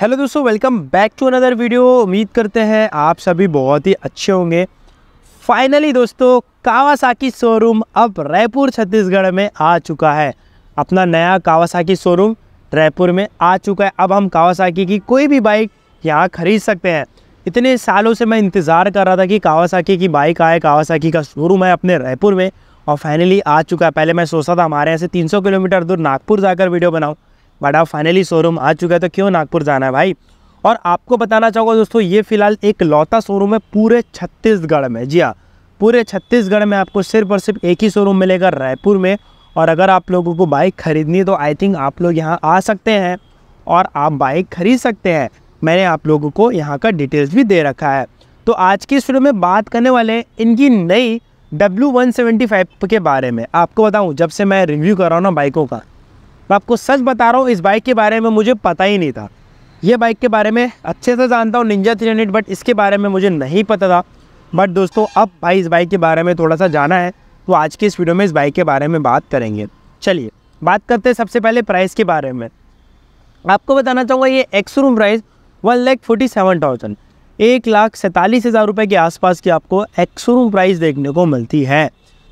hello दोस्तों welcome back to another video उम्मीद करते हैं आप सभी बहुत ही अच्छे होंगे फाइनली दोस्तों कावासाकी शोरूम अब रायपुर छत्तीसगढ़ में आ चुका है अपना नया कावासाकी शोरूम रायपुर में आ चुका है अब हम कावासाकी की कोई भी बाइक यहाँ ख़रीद सकते हैं इतने सालों से मैं इंतज़ार कर रहा था कि कावासाकी की बाइक आए कावासाकी का शोरूम है अपने रायपुर में और फाइनली आ चुका है पहले मैं सोचता था हमारे यहाँ से तीन किलोमीटर दूर नागपुर जाकर वीडियो बनाऊँ बड़ा फाइनली शोरूम आ चुका है तो क्यों नागपुर जाना है भाई और आपको बताना चाहूँगा दोस्तों ये फिलहाल एक लौता शोरूम है पूरे छत्तीसगढ़ में जी हाँ पूरे छत्तीसगढ़ में आपको सिर्फ और सिर्फ एक ही शोरूम मिलेगा रायपुर में और अगर आप लोगों को बाइक खरीदनी है तो आई थिंक आप लोग यहाँ आ सकते हैं और आप बाइक खरीद सकते हैं मैंने आप लोगों को यहाँ का डिटेल्स भी दे रखा है तो आज की इस वीडियो में बात करने वाले इनकी नई W175 के बारे में आपको बताऊं जब से मैं रिव्यू कर रहा हूँ ना बाइकों का मैं आपको सच बता रहा हूँ इस बाइक के बारे में मुझे पता ही नहीं था ये बाइक के बारे में अच्छे से जानता हूँ निंजा थ्री बट इसके बारे में मुझे नहीं पता था बट दोस्तों अब भाई इस बाइक के बारे में थोड़ा सा जाना है तो आज की इस वीडियो में इस बाइक के बारे में बात करेंगे चलिए बात करते हैं सबसे पहले प्राइस के बारे में आपको बताना चाहूँगा ये ex room price one lakh forty seven thousand एक लाख सैंतालीस हज़ार रुपये के आसपास की आपको एक्स रूम प्राइस देखने को मिलती है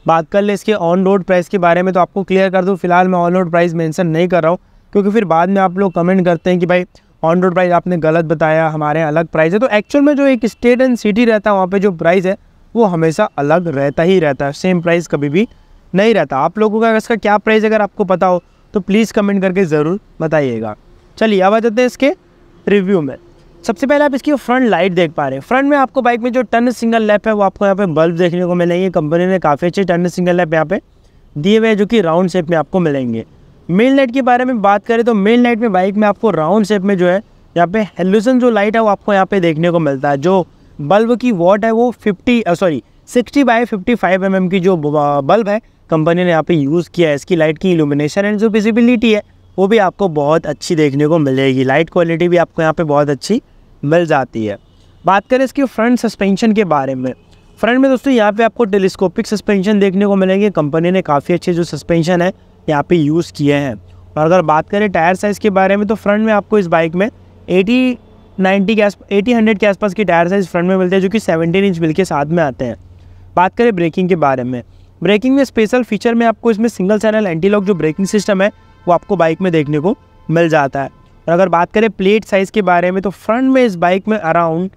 बात कर ले इसके ऑन रोड प्राइस के बारे में तो आपको क्लियर कर दूँ फिलहाल मैं ऑन रोड प्राइस मेंशन नहीं कर रहा हूँ क्योंकि फिर बाद में आप लोग कमेंट करते हैं कि भाई ऑन रोड प्राइस आपने गलत बताया हमारे यहाँ अलग प्राइस है तो एक्चुअल में जो एक स्टेट एंड सिटी रहता है वहाँ पर जो प्राइस है वो हमेशा अलग रहता ही रहता है सेम प्राइस कभी भी नहीं रहता आप लोगों का इसका क्या प्राइस अगर आपको पता हो तो प्लीज़ कमेंट करके ज़रूर बताइएगा चलिए अब आ जाते हैं इसके रिव्यू में सबसे पहले आप इसकी फ्रंट लाइट देख पा रहे हैं फ्रंट में आपको बाइक में जो टर्न सिंगल लैप है वो आपको यहाँ पे बल्ब देखने को मिलेंगे कंपनी ने काफ़ी अच्छे टर्न सिंगल लैप यहाँ पे दिए हुए हैं जो कि राउंड शेप में आपको मिलेंगे मेन लाइट के बारे में बात करें तो मेन लाइट में बाइक में आपको राउंड शेप में जो है यहाँ पे हेलुसन जो लाइट है वो आपको यहाँ पे देखने को मिलता है जो बल्ब की वॉट है वो fifty sorry sixty by fifty five M की जो बल्ब है कंपनी ने यहाँ पे यूज़ किया है इसकी लाइट की इल्यूमिनेशन एंड जो विजिबिलिटी है वो भी आपको बहुत अच्छी देखने को मिलेगी लाइट क्वालिटी भी आपको यहाँ पे बहुत अच्छी मिल जाती है बात करें इसके फ्रंट सस्पेंशन के बारे में फ्रंट में दोस्तों यहाँ पे आपको टेलीस्कोपिक सस्पेंशन देखने को मिलेंगे कंपनी ने काफ़ी अच्छे जो सस्पेंशन है यहाँ पे यूज़ किए हैं और अगर बात करें टायर साइज़ के बारे में तो फ्रंट में आपको इस बाइक में 80 90 के आस एटी हंड्रेड के आसपास के टायर साइज़ फ्रंट में मिलते हैं जो कि 17 इंच मिल के साथ में आते हैं बात करें ब्रेकिंग के बारे में ब्रेकिंग में स्पेशल फीचर में आपको इसमें सिंगल चैनल एंटीलॉक जो ब्रेकिंग सिस्टम है वो आपको बाइक में देखने को मिल जाता है और अगर बात करें प्लेट साइज़ के बारे में तो फ्रंट में इस बाइक में अराउंड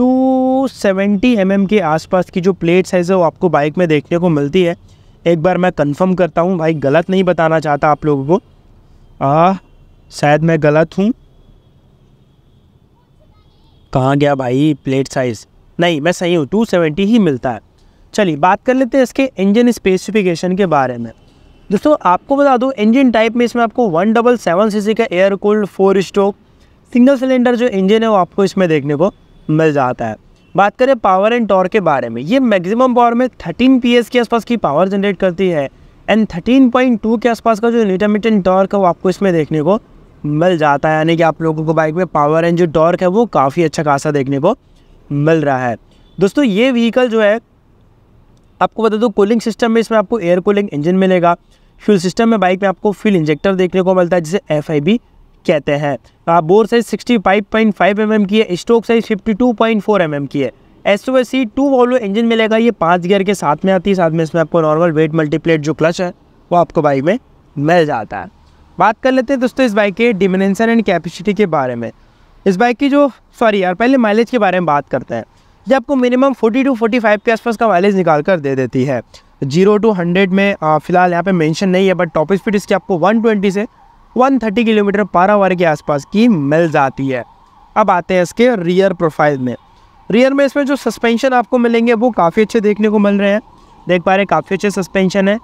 270 सेवेंटी mm के आसपास की जो प्लेट साइज़ है वो आपको बाइक में देखने को मिलती है एक बार मैं कंफर्म करता हूँ भाई गलत नहीं बताना चाहता आप लोगों को आ शायद मैं गलत हूँ कहाँ गया भाई प्लेट साइज़ नहीं मैं सही हूँ 270 ही मिलता है चलिए बात कर लेते हैं इसके इंजन स्पेसिफिकेशन के बारे में दोस्तों आपको बता दूँ इंजन टाइप में इसमें आपको वन डबल सेवन सी का air cooled four stroke single cylinder जो इंजन है वो आपको इसमें देखने को मिल जाता है बात करें पावर एंड टॉर्क के बारे में ये मैक्सिमम पावर में थर्टीन पी के आसपास की पावर जनरेट करती है एंड टू के आसपास का जो इंटरमीडियट टॉर्क है वो आपको इसमें देखने को मिल जाता है यानी कि आप लोगों को बाइक में पावर एंड जो टॉर्क है वो काफ़ी अच्छा खासा देखने को मिल रहा है दोस्तों ये व्हीकल जो है आपको बता दूँ कूलिंग सिस्टम में इसमें आपको एयर कूलिंग इंजन मिलेगा फ्यूल सिस्टम में बाइक में आपको फ्यूल इंजेक्टर देखने को मिलता है जिसे एफ कहते हैं आप बोर साइज 65.5 mm की है स्ट्रोक साइज 52.4 mm की है S O S C two valve engine मिलेगा ये पाँच गियर के साथ में आती है साथ में इसमें आपको नॉर्मल वेट मल्टीप्लेट जो क्लच है वो आपको बाइक में मिल जाता है बात कर लेते हैं दोस्तों इस बाइक के डिमेंसन एंड कैपेसिटी के बारे में इस बाइक की जो सॉरी यार पहले माइलेज के बारे में बात करते हैं ये आपको मिनिमम 40 टू 45 के आसपास का माइलेज निकाल कर दे देती है जीरो टू हंड्रेड में फ़िलहाल यहाँ पे मेंशन नहीं है बट टॉप स्पीड इसकी आपको 120 से 130 किलोमीटर पर आवर के आसपास की मिल जाती है अब आते हैं इसके रियर प्रोफाइल में रियर में इसमें जो सस्पेंशन आपको मिलेंगे वो काफ़ी अच्छे देखने को मिल रहे हैं देख पा रहे काफ़ी अच्छे सस्पेंशन है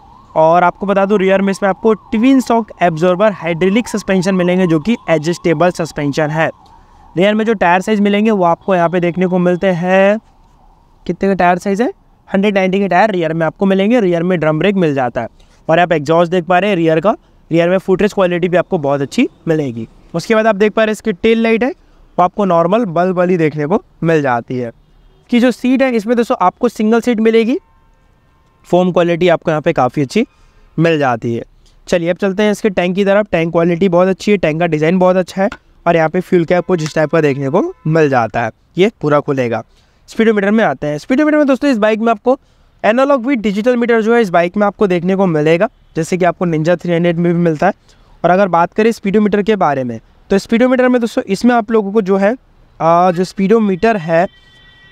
और आपको बता दूँ रियर में इसमें आपको twin shock absorber hydraulic suspension मिलेंगे जो कि एडजस्टेबल सस्पेंशन है रियर में जो टायर साइज़ मिलेंगे वो आपको यहाँ पे देखने को मिलते हैं कितने का टायर साइज़ है हंड्रेड नाइन्टी के टायर रियर में आपको मिलेंगे रियर में ड्रम ब्रेक मिल जाता है और आप एग्जॉस्ट देख पा रहे हैं रियर का रियर में फुटरेज क्वालिटी भी आपको बहुत अच्छी मिलेगी उसके बाद आप देख पा रहे हैं इसकी टेल लाइट है वो आपको नॉर्मल बल्ब वाली देखने को मिल जाती है कि जो सीट है इसमें दोस्तों आपको सिंगल सीट मिलेगी फोम क्वालिटी आपको यहाँ पे काफ़ी अच्छी मिल जाती है चलिए अब चलते हैं इसके टैंक की तरफ टैंक क्वालिटी बहुत अच्छी है टैंक का डिज़ाइन बहुत अच्छा है और यहाँ पर फ्यूल कैप कुछ इस टाइप का देखने को मिल जाता है ये पूरा खुलेगा स्पीडोमीटर में आते हैं स्पीडोमीटर में दोस्तों इस बाइक में आपको एनालॉग भी डिजिटल मीटर जो है इस बाइक में आपको देखने को मिलेगा जैसे कि आपको निंजा 300 में भी मिलता है और अगर बात करें स्पीडोमीटर के बारे में तो स्पीडोमीटर में दोस्तों इसमें आप लोगों को जो है जो स्पीडोमीटर है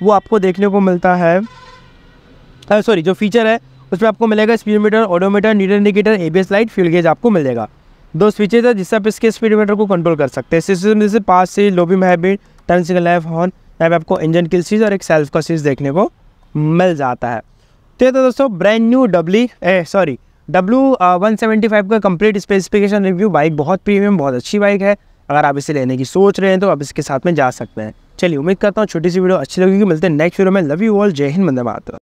वो आपको देखने को मिलता है सॉरी जो फीचर है उसमें आपको मिलेगा speedometer odometer neutral indicator A B light fuel gauge आपको मिलेगा दो स्विचेज है जिससे आप इसके स्पीडोमीटर को कंट्रोल कर सकते हैं सिस्टम जैसे पास से लोबी महबीड टर्न सिंगल लाइफ हॉर्न यहाँ पे आपको इंजन किल सीज और एक सेल्फ का सीज देखने को मिल जाता है तो ये तो दोस्तों brand new W A sorry W one seventy five का कंप्लीट स्पेसिफिकेशन रिव्यू बाइक बहुत प्रीमियम बहुत अच्छी बाइक है अगर आप इसे लेने की सोच रहे हैं तो आप इसके साथ में जा सकते हैं चलिए उम्मीद करता हूँ छोटी सी वीडियो अच्छी लगेगी मिलते हैं नेक्स्ट वीडियो में love you all Jai Hind मंदे मातरम